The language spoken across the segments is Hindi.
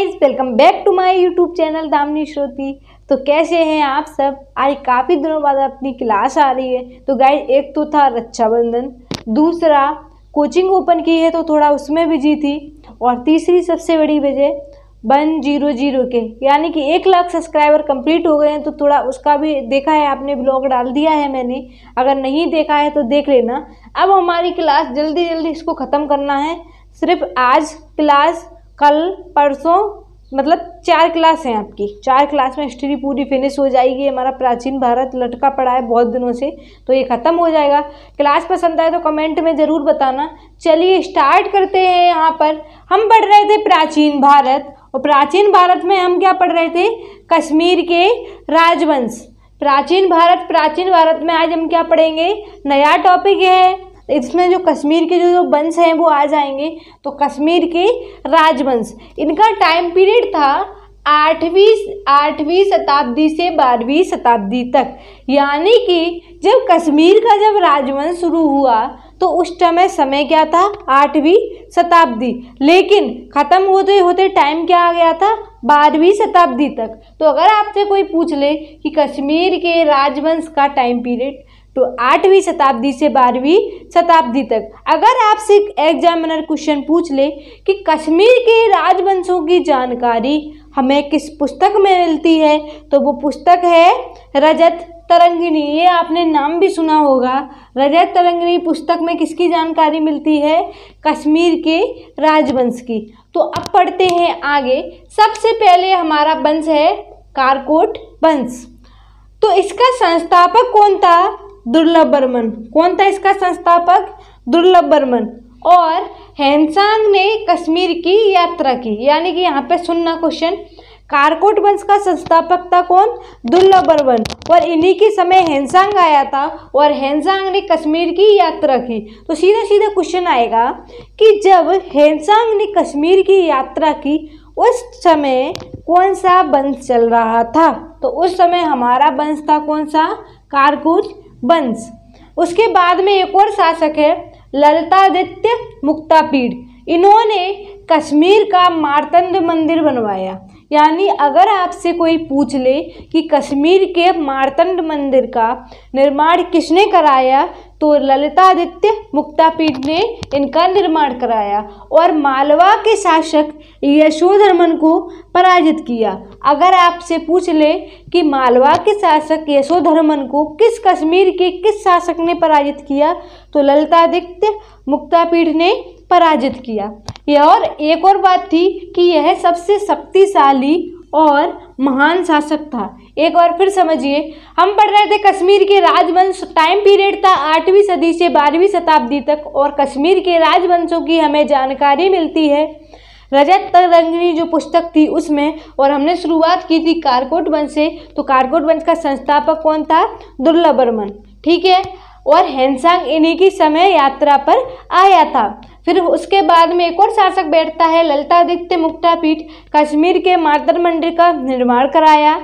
guys welcome back to my YouTube channel Damini Shroti तो कैसे हैं आप सब आज काफ़ी दिनों बाद अपनी क्लास आ रही है तो गाइस एक तो था रक्षाबंधन दूसरा कोचिंग ओपन की है तो थोड़ा उसमें बिजी थी और तीसरी सबसे बड़ी वजह वन जीरो जीरो के यानी कि एक लाख सब्सक्राइबर कंप्लीट हो गए हैं तो थोड़ा उसका भी देखा है आपने ब्लॉग डाल दिया है मैंने अगर नहीं देखा है तो देख लेना अब हमारी क्लास जल्दी जल्दी इसको ख़त्म करना है सिर्फ आज क्लास कल परसों मतलब चार क्लास हैं आपकी चार क्लास में हिस्ट्री पूरी फिनिश हो जाएगी हमारा प्राचीन भारत लटका पड़ा है बहुत दिनों से तो ये ख़त्म हो जाएगा क्लास पसंद आए तो कमेंट में ज़रूर बताना चलिए स्टार्ट करते हैं यहाँ पर हम पढ़ रहे थे प्राचीन भारत और प्राचीन भारत में हम क्या पढ़ रहे थे कश्मीर के राजवंश प्राचीन भारत प्राचीन भारत में आज हम क्या पढ़ेंगे नया टॉपिक है इसमें जो कश्मीर के जो जो वंश हैं वो आ जाएंगे तो कश्मीर के राजवंश इनका टाइम पीरियड था आठवीं आठवीं शताब्दी से बारहवीं शताब्दी तक यानी कि जब कश्मीर का जब राजवंश शुरू हुआ तो उस समय समय क्या था आठवीं शताब्दी लेकिन ख़त्म होते होते टाइम क्या आ गया था बारहवीं शताब्दी तक तो अगर आपसे कोई पूछ ले कि कश्मीर के राजवंश का टाइम पीरियड तो आठवीं शताब्दी से बारहवीं शताब्दी तक अगर आपसे एग्जामिनर क्वेश्चन पूछ ले कि कश्मीर के राजवंशों की जानकारी हमें किस पुस्तक में मिलती है तो वो पुस्तक है रजत तरंगिनी ये आपने नाम भी सुना होगा रजत तरंगिनी पुस्तक में किसकी जानकारी मिलती है कश्मीर के राजवंश की तो अब पढ़ते हैं आगे सबसे पहले हमारा वंश है कारकोट वंश तो इसका संस्थापक कौन था दुर्लभ बर्मन कौन था इसका संस्थापक दुर्लभ बर्मन और हैंसांग ने कश्मीर की यात्रा की यानी कि यहाँ पे सुनना क्वेश्चन कारकोट वंश का संस्थापक था कौन दुर्लभ बर्मन और इन्हीं के समय हैंसांग आया था और हैंसांग ने कश्मीर की यात्रा की तो सीधा सीधा क्वेश्चन आएगा कि जब हैंसांग ने कश्मीर की यात्रा की उस समय कौन सा वंश चल रहा था तो उस समय हमारा वंश था कौन सा कारकोट वंश उसके बाद में एक और शासक है ललतादित्य मुक्तापीड इन्होंने कश्मीर का मारतंड मंदिर बनवाया यानी अगर आपसे कोई पूछ ले कि कश्मीर के मारतंड मंदिर का निर्माण किसने कराया तो ललितादित्य मुक्तापीठ ने इनका निर्माण कराया और मालवा के शासक यशोधर्मन को पराजित किया अगर आपसे पूछ ले कि मालवा के शासक यशोधर्मन को किस कश्मीर के किस शासक ने पराजित किया तो ललितादित्य मुक्तापीठ ने पराजित किया यह और एक और बात थी कि यह सबसे शक्तिशाली और महान शासक था एक बार फिर समझिए हम पढ़ रहे थे कश्मीर के राजवंश टाइम पीरियड था आठवीं सदी से बारहवीं शताब्दी तक और कश्मीर के राजवंशों की हमें जानकारी मिलती है रजत तरंगनी जो पुस्तक थी उसमें और हमने शुरुआत की थी कारकोट वंश से तो कारकोट वंश का संस्थापक कौन था वर्मन ठीक है और हैंसांग इन्हीं की समय यात्रा पर आया था फिर उसके बाद में एक और शासक बैठता है ललितादित्य पीठ कश्मीर के मातर मंदिर का निर्माण कराया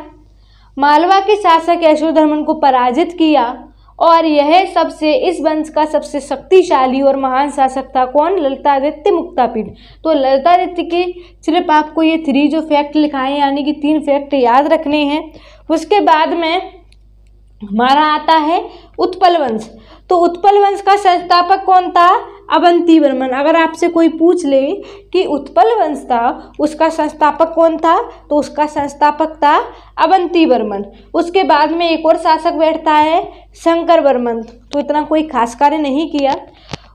मालवा के शासक यशोधर्मन को पराजित किया और यह सबसे इस वंश का सबसे शक्तिशाली और महान शासक था कौन ललितादित्य मुक्तापीठ तो ललितादित्य के सिर्फ आपको ये थ्री जो फैक्ट लिखाए यानी कि तीन फैक्ट याद रखने हैं उसके बाद में हमारा आता है उत्पल वंश तो उत्पल वंश का संस्थापक कौन था अवंती वर्मन अगर आपसे कोई पूछ ले कि उत्पल वंश था उसका संस्थापक कौन था तो उसका संस्थापक था अवंती वर्मन उसके बाद में एक और शासक बैठता है शंकर वर्मन तो इतना कोई खास कार्य नहीं किया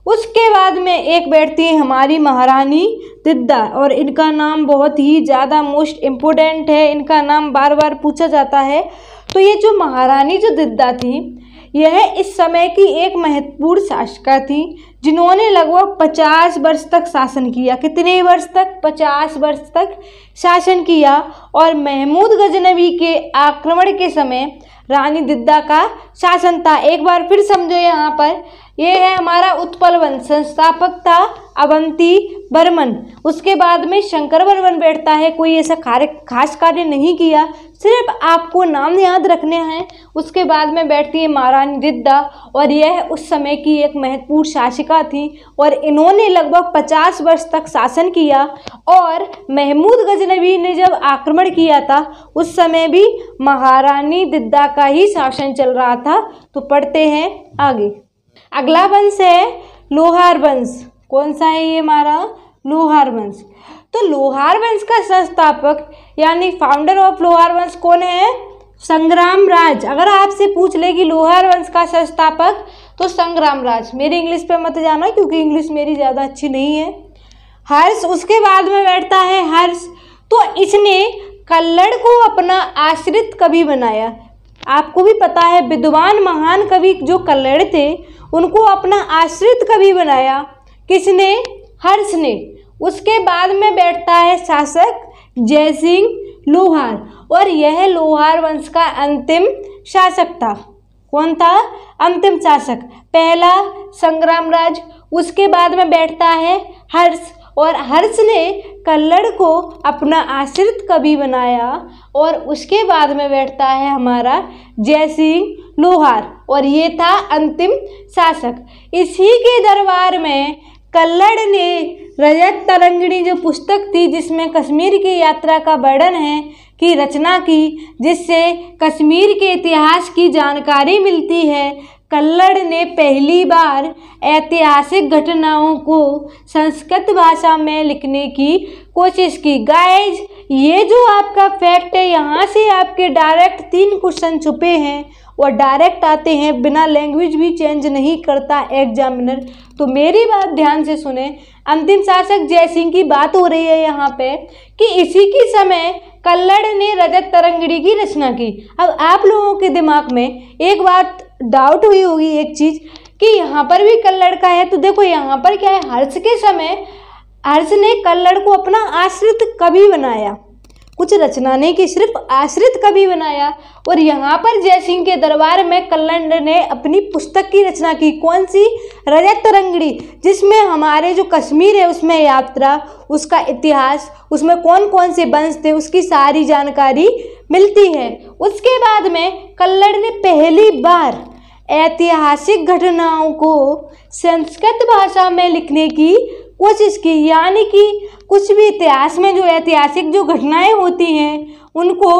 उसके बाद में एक बैठती है हमारी महारानी दिद्दा और इनका नाम बहुत ही ज़्यादा मोस्ट इम्पोर्टेंट है इनका नाम बार बार पूछा जाता है तो ये जो महारानी जो दिद्दा थी यह इस समय की एक महत्वपूर्ण शासिका थी जिन्होंने लगभग पचास वर्ष तक शासन किया कितने वर्ष तक पचास वर्ष तक शासन किया और महमूद गजनवी के आक्रमण के समय रानी दिद्दा का शासन था एक बार फिर समझो यहाँ पर ये है हमारा उत्पल वंश संस्थापक था अवंती बर्मन उसके बाद में शंकर वर्मन बैठता है कोई ऐसा कार्य खास कार्य नहीं किया सिर्फ आपको नाम याद रखने हैं उसके बाद में बैठती है महारानी रिद्दा और यह उस समय की एक महत्वपूर्ण शासिका थी और इन्होंने लगभग 50 वर्ष तक शासन किया और महमूद गजनबी ने जब आक्रमण किया था उस समय भी महारानी दिद्दा का ही शासन चल रहा था तो पढ़ते हैं आगे अगला वंश है लोहार वंश कौन सा है ये हमारा लोहार वंश तो लोहार वंश का संस्थापक यानी फाउंडर ऑफ लोहार वंश कौन है संग्राम राज अगर आपसे पूछ ले कि लोहार वंश का संस्थापक तो संग्राम राज मेरी इंग्लिश पे मत जाना क्योंकि इंग्लिश मेरी ज़्यादा अच्छी नहीं है हर्ष उसके बाद में बैठता है हर्ष तो इसने कल्लड़ को अपना आश्रित कवि बनाया आपको भी पता है विद्वान महान कवि जो कल्लड़ थे उनको अपना आश्रित कवि बनाया किसने हर्ष ने उसके बाद में बैठता है शासक जयसिंह लोहार और यह लोहार वंश का अंतिम शासक था कौन था अंतिम शासक पहला संग्रामराज उसके बाद में बैठता है हर्ष और हर्ष ने कल्लड़ को अपना आश्रित कवि बनाया और उसके बाद में बैठता है हमारा जयसिंह लोहार और ये था अंतिम शासक इसी के दरबार में कल्लड़ ने रजत तरंगणी जो पुस्तक थी जिसमें कश्मीर की यात्रा का वर्णन है की रचना की जिससे कश्मीर के इतिहास की जानकारी मिलती है कल्लड़ ने पहली बार ऐतिहासिक घटनाओं को संस्कृत भाषा में लिखने की कोशिश की गाइज ये जो आपका फैक्ट है यहाँ से आपके डायरेक्ट तीन क्वेश्चन छुपे हैं और डायरेक्ट आते हैं बिना लैंग्वेज भी चेंज नहीं करता एग्जामिनर तो मेरी बात ध्यान से सुने अंतिम शासक जय सिंह की बात हो रही है यहाँ पे कि इसी के समय कल्लड़ ने रजत तरंगड़ी की रचना की अब आप लोगों के दिमाग में एक बात डाउट हुई होगी एक चीज़ कि यहाँ पर भी कल्लड़ का है तो देखो यहाँ पर क्या है हर्ष के समय अर्ज ने कल्लड़ को अपना आश्रित कवि बनाया कुछ रचना ने कि सिर्फ आश्रित कवि बनाया और यहाँ पर जयसिंह के दरबार में कल्लड़ ने अपनी पुस्तक की रचना की कौन सी रजत तरंगड़ी जिसमें हमारे जो कश्मीर है उसमें यात्रा उसका इतिहास उसमें कौन कौन से वंश थे उसकी सारी जानकारी मिलती है उसके बाद में कल्लड़ ने पहली बार ऐतिहासिक घटनाओं को संस्कृत भाषा में लिखने की कोशिश की यानी कि कुछ भी इतिहास में जो ऐतिहासिक जो घटनाएं होती हैं उनको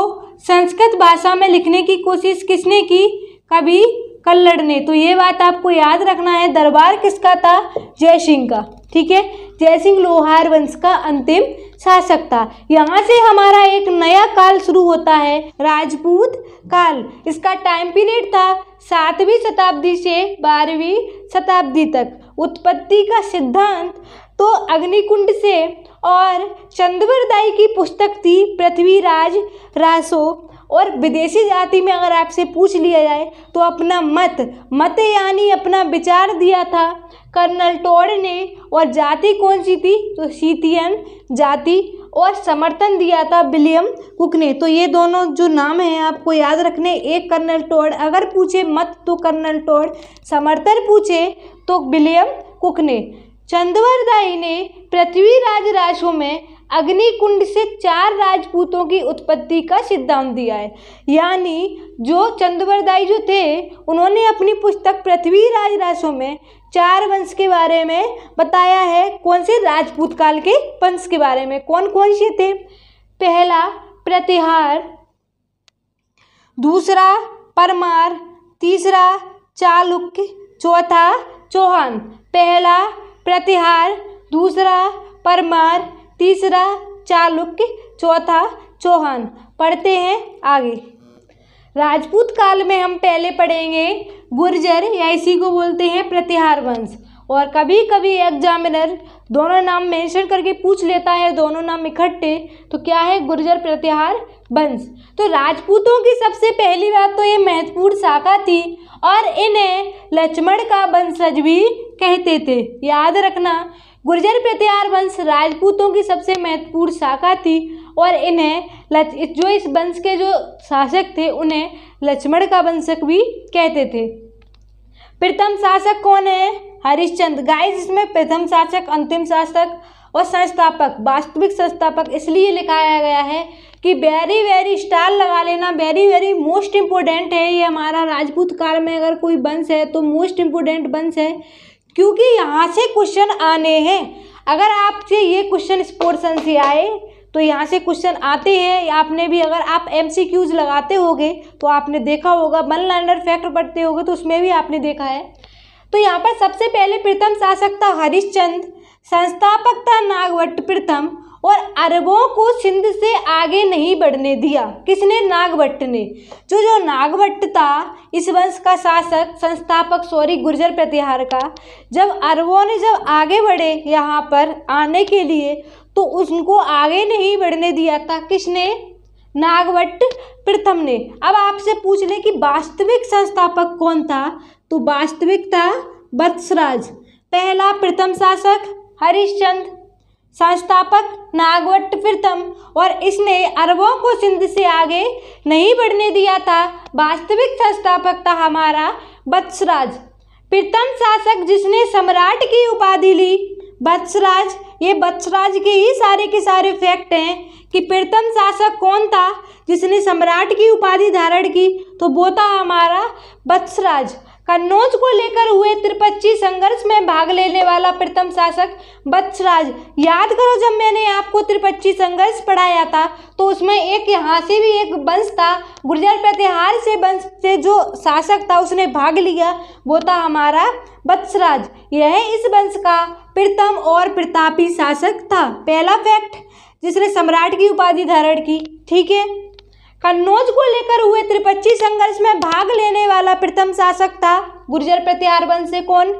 संस्कृत भाषा में लिखने की कोशिश किसने की कभी कल्लड़ ने तो ये बात आपको याद रखना है दरबार किसका था जय सिंह का ठीक है जय सिंह लोहार वंश का अंतिम शासक था यहाँ से हमारा एक नया काल शुरू होता है राजपूत काल इसका टाइम पीरियड था सातवीं शताब्दी से बारहवीं शताब्दी तक उत्पत्ति का सिद्धांत तो अग्निकुंड से और चंद्रवरदाई की पुस्तक थी पृथ्वीराज रासो और विदेशी जाति में अगर आपसे पूछ लिया जाए तो अपना मत मत यानी अपना विचार दिया था कर्नल टोड ने और जाति कौन सी थी तो सीतियन जाति और समर्थन दिया था विलियम कुक ने तो ये दोनों जो नाम हैं आपको याद रखने एक कर्नल टोड अगर पूछे मत तो कर्नल टोड समर्थन पूछे तो विलियम कुक ने चंदवरदाई ने पृथ्वीराज राशो में अग्निकुंड से चार राजपूतों की उत्पत्ति का सिद्धांत दिया है यानी जो चंदवरदाई जो थे उन्होंने अपनी पुस्तक पृथ्वीराज राशो में चार वंश के बारे में बताया है कौन से राजपूत काल के वंश के बारे में कौन कौन से थे पहला प्रतिहार दूसरा परमार तीसरा चालुक्य चौथा चौहान पहला प्रतिहार दूसरा परमार तीसरा चालुक्य चौथा चौहान पढ़ते हैं आगे राजपूत काल में हम पहले पढ़ेंगे गुर्जर या इसी को बोलते हैं प्रतिहार वंश और कभी कभी एग्जामिनर दोनों नाम मेंशन करके पूछ लेता है दोनों नाम इकट्ठे तो क्या है गुर्जर प्रतिहार वंश तो राजपूतों की सबसे पहली बात तो ये महत्वपूर्ण शाखा थी और इन्हें लक्ष्मण का वंशज भी कहते थे याद रखना गुर्जर प्रत्यार वंश राजपूतों की सबसे महत्वपूर्ण शाखा थी और इन्हें लच जो इस वंश के जो शासक थे उन्हें लक्ष्मण का वंशक भी कहते थे प्रथम शासक कौन है हरिश्चंद गाइस इसमें प्रथम शासक अंतिम शासक और संस्थापक वास्तविक संस्थापक इसलिए लिखाया गया है कि वेरी वेरी स्टार लगा लेना वेरी वेरी मोस्ट इम्पोर्टेंट है ये हमारा राजपूत काल में अगर कोई वंश है तो मोस्ट इम्पोर्टेंट वंश है क्योंकि यहाँ से क्वेश्चन आने हैं अगर आपसे ये क्वेश्चन स्पोर्ट्स सन से आए तो यहाँ से क्वेश्चन आते हैं आपने भी अगर आप एम सी क्यूज लगाते होगे तो आपने देखा होगा वन लाइनर फैक्ट पढ़ते होगे तो उसमें भी आपने देखा है तो यहाँ पर सबसे पहले प्रथम शासक था हरिश्चंद्र संस्थापक था नागवट प्रथम और अरबों को सिंध से आगे नहीं बढ़ने दिया किसने नागभट्ट ने जो जो नागभट्ट था इस वंश का शासक संस्थापक सॉरी गुर्जर प्रतिहार का जब अरबों ने जब आगे बढ़े यहाँ पर आने के लिए तो उनको आगे नहीं बढ़ने दिया था किसने नागवट प्रथम ने अब आपसे पूछ लें कि वास्तविक संस्थापक कौन था तो वास्तविक था वत्सराज पहला प्रथम शासक हरिश्चंद्र संस्थापक नागवट प्रथम और इसने अरबों को सिंध से आगे नहीं बढ़ने दिया था वास्तविक संस्थापक था हमारा बत्सराज प्रथम शासक जिसने सम्राट की उपाधि ली बत्सराज ये बत्सराज के ही सारे के सारे फैक्ट हैं कि प्रथम शासक कौन था जिसने सम्राट की उपाधि धारण की तो वो था हमारा बत्सराज कन्नौज को लेकर हुए त्रिपक्षीय संघर्ष में भाग लेने वाला प्रथम शासक बत्सराज याद करो जब मैंने आपको त्रिपक्षीय संघर्ष पढ़ाया था तो उसमें एक यहाँ से भी एक वंश था गुर्जर प्रतिहार से वंश से जो शासक था उसने भाग लिया वो था हमारा बत्सराज यह इस वंश का प्रथम और प्रतापी शासक था पहला फैक्ट जिसने सम्राट की उपाधि धारण की ठीक है कन्नौज को लेकर हुए त्रिपक्षी संघर्ष में भाग लेने वाला प्रथम शासक था गुर्जर प्रत्यार वंश से कौन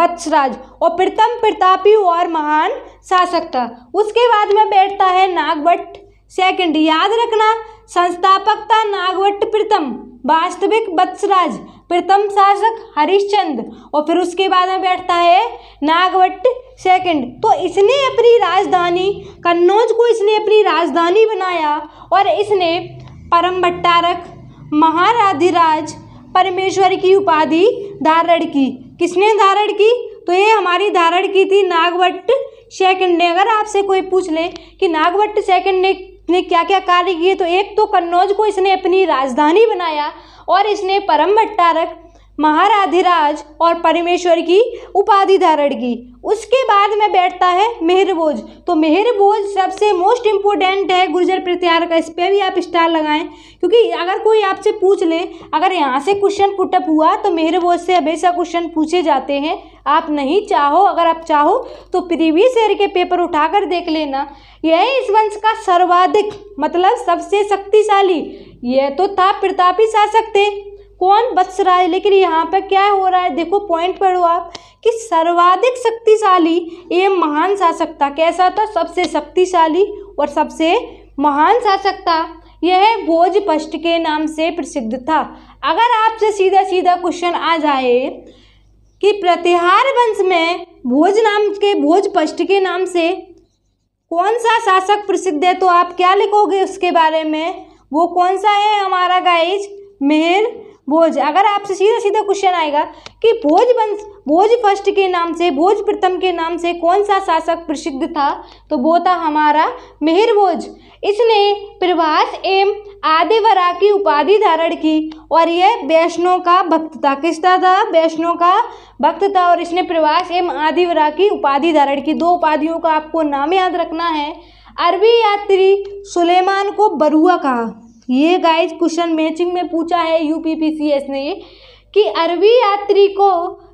बत्सराज और प्रथम प्रतापी और महान शासक था उसके बाद में बैठता है नागवट सेकंड याद रखना संस्थापक था नागवट प्रथम वास्तविक बत्सराज प्रथम शासक हरिश्चंद्र और फिर उसके बाद में बैठता है नागवट सेकंड तो इसने अपनी राजधानी कन्नौज को इसने अपनी राजधानी बनाया और इसने परम भट्टारक महाराधिराज परमेश्वर की उपाधि धारण की किसने धारण की तो ये हमारी धारण की थी नागवट सेकंड ने अगर आपसे कोई पूछ ले कि नागवट सेकंड ने ने क्या क्या कार्य किए तो एक तो कन्नौज को इसने अपनी राजधानी बनाया और इसने परम भट्टारक महाराधिराज और परमेश्वर की उपाधि धारण की उसके बाद में बैठता है भोज तो भोज सबसे मोस्ट इम्पोर्टेंट है गुर्जर प्रत्यार का इस पर भी आप स्टार लगाएं क्योंकि अगर कोई आपसे पूछ ले अगर यहाँ से क्वेश्चन पुटअप हुआ तो भोज से हमेशा क्वेश्चन पूछे जाते हैं आप नहीं चाहो अगर आप चाहो तो प्रीवियस ईयर के पेपर उठाकर देख लेना यह इस वंश का सर्वाधिक मतलब सबसे शक्तिशाली यह तो था प्रतापी शासक थे कौन बच रहा है लेकिन यहाँ पर क्या हो रहा है देखो पॉइंट पढ़ो आप कि सर्वाधिक शक्तिशाली एवं महान शासक था कैसा था सबसे शक्तिशाली और सबसे महान शासक था यह भोजपष्ट के नाम से प्रसिद्ध था अगर आपसे सीधा सीधा क्वेश्चन आ जाए कि प्रतिहार वंश में भोज नाम के भोजपष्ट के नाम से कौन सा शासक प्रसिद्ध है तो आप क्या लिखोगे उसके बारे में वो कौन सा है हमारा गाइज मेहर भोज अगर आपसे सीधा सीधा क्वेश्चन आएगा कि भोज वंश भोज फर्स्ट के नाम से भोज प्रथम के नाम से कौन सा शासक प्रसिद्ध था तो वो था हमारा मिहिर भोज इसने प्रभास एम आदिवरा की उपाधि धारण की और यह वैष्णो का भक्त था किसका था वैष्णो का भक्त था और इसने प्रवास एम आदिवरा की उपाधि धारण की दो उपाधियों का आपको नाम याद रखना है अरबी यात्री सुलेमान को बरुआ कहा ये गाइस क्वेश्चन मैचिंग में पूछा है यू ने कि अरबी यात्री को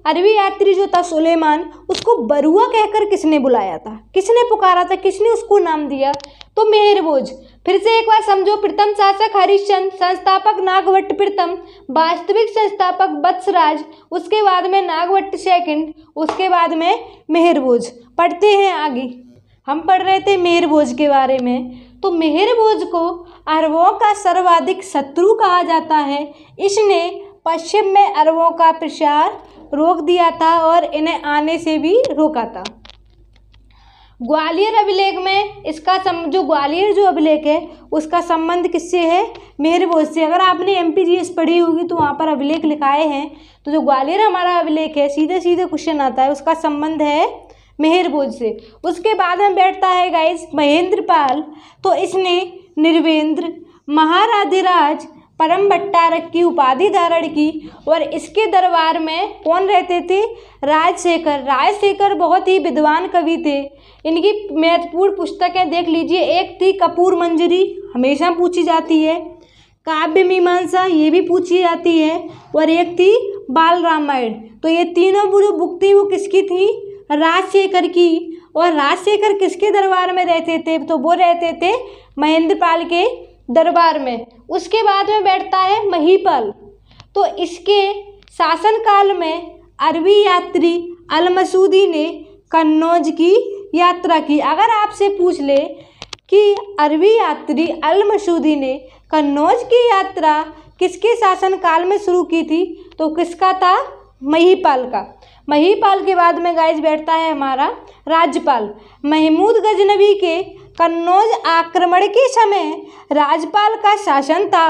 अरबी यात्री जो था सुलेमान उसको बरुआ कहकर किसने बुलाया था किसने पुकारा था किसने उसको नाम दिया तो मेहरबोज फिर से एक बार समझो प्रथम शासक हरिश्चंद संस्थापक नागवट प्रथम वास्तविक संस्थापक बत्सराज उसके बाद में नागवट सेकंड उसके बाद में मेहरबोज पढ़ते हैं आगे हम पढ़ रहे थे मेहरबोज के बारे में तो मेहरभोज को अरबों का सर्वाधिक शत्रु कहा जाता है इसने पश्चिम में अरबों का प्रसार रोक दिया था और इन्हें आने से भी रोका था ग्वालियर अभिलेख में इसका सम जो ग्वालियर जो अभिलेख है उसका संबंध किससे है मेहरभोज से अगर आपने एम पी जी एस पढ़ी होगी तो वहाँ पर अभिलेख लिखाए हैं तो जो ग्वालियर हमारा अभिलेख है सीधे सीधे क्वेश्चन आता है उसका संबंध है मेहरबूज से उसके बाद हम बैठता है गाइस महेंद्र पाल तो इसने निर्वेंद्र महाराधिराज परम भट्टारक की उपाधि धारण की और इसके दरबार में कौन रहते थे राजशेखर राजशेखर बहुत ही विद्वान कवि थे इनकी महत्वपूर्ण पुस्तकें देख लीजिए एक थी कपूर मंजरी हमेशा पूछी जाती है काव्य मीमांसा ये भी पूछी जाती है और एक थी बाल रामायण तो ये तीनों जो बुक थी वो किसकी थी राजशेखर की और राजशेखर किसके दरबार में रहते थे तो वो रहते थे महेंद्रपाल के दरबार में उसके बाद में बैठता है महीपाल तो इसके शासनकाल में अरबी यात्री अलमसूदी ने कन्नौज की यात्रा की अगर आपसे पूछ ले कि अरबी यात्री अलमसूदी ने कन्नौज की यात्रा किसके शासनकाल में शुरू की थी तो किसका था महीपाल का महीपाल के बाद में गाइज बैठता है हमारा राज्यपाल महमूद गजनबी के कन्नौज आक्रमण के समय राजपाल का शासन था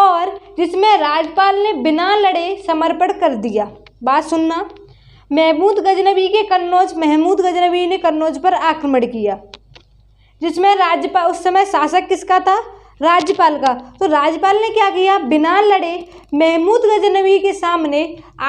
और जिसमें राजपाल ने बिना लड़े समर्पण कर दिया बात सुनना महमूद गजनबी के कन्नौज महमूद गजनबी ने कन्नौज पर आक्रमण किया जिसमें राज्यपाल उस समय शासक किसका था राज्यपाल का तो राज्यपाल ने क्या किया बिना लड़े महमूद गजनवी के सामने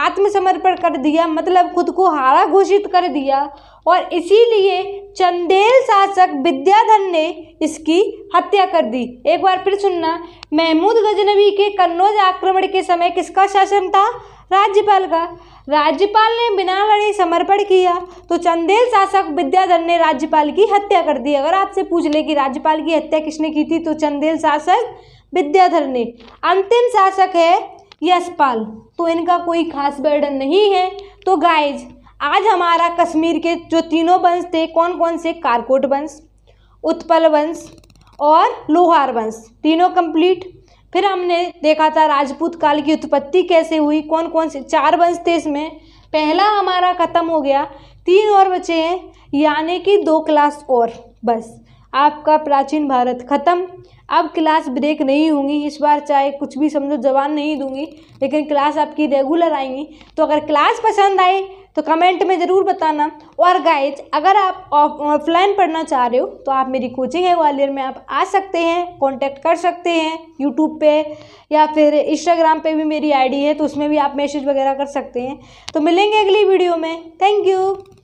आत्मसमर्पण कर दिया मतलब खुद को हारा घोषित कर दिया और इसीलिए चंदेल शासक विद्याधर ने इसकी हत्या कर दी एक बार फिर सुनना महमूद गजनवी के कन्नौज आक्रमण के समय किसका शासन था राज्यपाल का राज्यपाल ने बिना लड़े समर्पण किया तो चंदेल शासक विद्याधर ने राज्यपाल की हत्या कर दी अगर आपसे पूछ ले कि राज्यपाल की हत्या किसने की थी तो चंदेल शासक विद्याधर ने अंतिम शासक है यशपाल तो इनका कोई खास बर्डन नहीं है तो गाइज आज हमारा कश्मीर के जो तीनों वंश थे कौन कौन से कारकोट वंश उत्पल वंश और लोहार वंश तीनों कंप्लीट फिर हमने देखा था राजपूत काल की उत्पत्ति कैसे हुई कौन कौन से चार वंश थे इसमें पहला हमारा ख़त्म हो गया तीन और बचे हैं यानी कि दो क्लास और बस आपका प्राचीन भारत ख़त्म अब क्लास ब्रेक नहीं होंगी इस बार चाहे कुछ भी समझो जवान नहीं दूंगी लेकिन क्लास आपकी रेगुलर आएंगी तो अगर क्लास पसंद आए तो कमेंट में ज़रूर बताना और गाइज अगर आप ऑफलाइन पढ़ना चाह रहे हो तो आप मेरी कोचिंग है ग्वालियर में आप आ सकते हैं कांटेक्ट कर सकते हैं यूट्यूब पे या फिर इंस्टाग्राम पे भी मेरी आईडी है तो उसमें भी आप मैसेज वगैरह कर सकते हैं तो मिलेंगे अगली वीडियो में थैंक यू